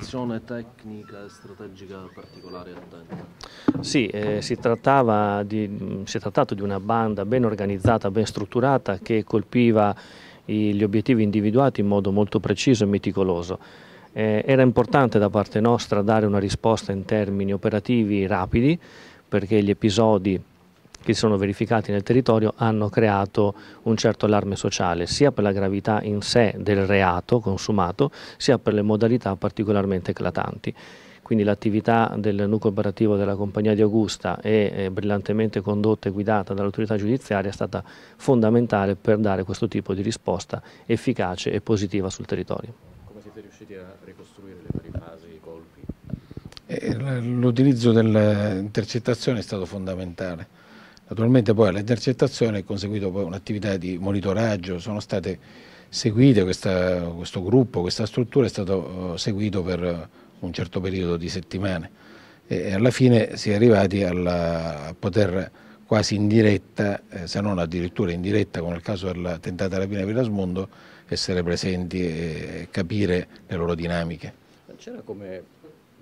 preparazione tecnica e strategica particolare e attenta? Sì, eh, si, di, mm, si è trattato di una banda ben organizzata, ben strutturata che colpiva gli obiettivi individuati in modo molto preciso e meticoloso. Eh, era importante da parte nostra dare una risposta in termini operativi rapidi perché gli episodi che si sono verificati nel territorio hanno creato un certo allarme sociale, sia per la gravità in sé del reato consumato, sia per le modalità particolarmente eclatanti. Quindi l'attività del nucleo operativo della compagnia di Augusta e eh, brillantemente condotta e guidata dall'autorità giudiziaria è stata fondamentale per dare questo tipo di risposta efficace e positiva sul territorio. Come siete riusciti a ricostruire le varie fasi, i colpi? Eh, l'utilizzo dell'intercettazione è stato fondamentale Naturalmente poi all'intercettazione è conseguito poi un'attività di monitoraggio, sono state seguite questa, questo gruppo, questa struttura è stato eh, seguito per eh, un certo periodo di settimane e alla fine si è arrivati alla, a poter quasi in diretta, eh, se non addirittura in diretta come nel caso della tentata rapina per Asmondo, essere presenti e capire le loro dinamiche. C'era come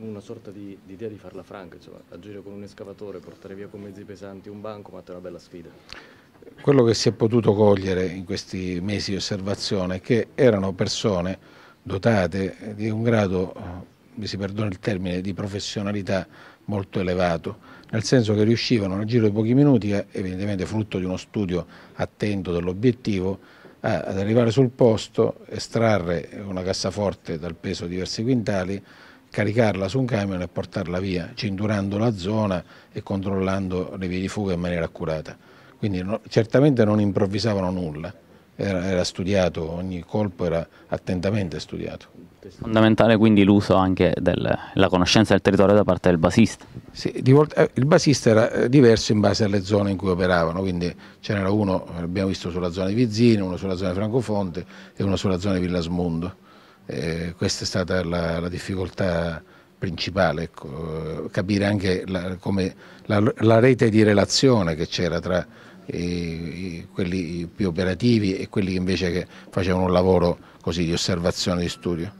una sorta di, di idea di farla franca, insomma, agire con un escavatore, portare via con mezzi pesanti un banco, ma è una bella sfida. Quello che si è potuto cogliere in questi mesi di osservazione è che erano persone dotate di un grado, eh, mi si perdona il termine, di professionalità molto elevato, nel senso che riuscivano nel giro di pochi minuti, eh, evidentemente frutto di uno studio attento dell'obiettivo, ad arrivare sul posto, estrarre una cassaforte dal peso di diversi quintali, caricarla su un camion e portarla via, cinturando la zona e controllando le vie di fuga in maniera accurata. Quindi no, certamente non improvvisavano nulla, era, era studiato, ogni colpo era attentamente studiato. Fondamentale quindi l'uso anche della conoscenza del territorio da parte del basista. Sì, volta, eh, il basista era eh, diverso in base alle zone in cui operavano, quindi ce n'era uno, abbiamo visto sulla zona di Vizzini, uno sulla zona di Francofonte e uno sulla zona di Villasmundo eh, questa è stata la, la difficoltà principale, ecco, eh, capire anche la, come, la, la, rete di relazione che c'era tra eh, quelli più operativi e quelli invece che facevano un lavoro così di osservazione di studio.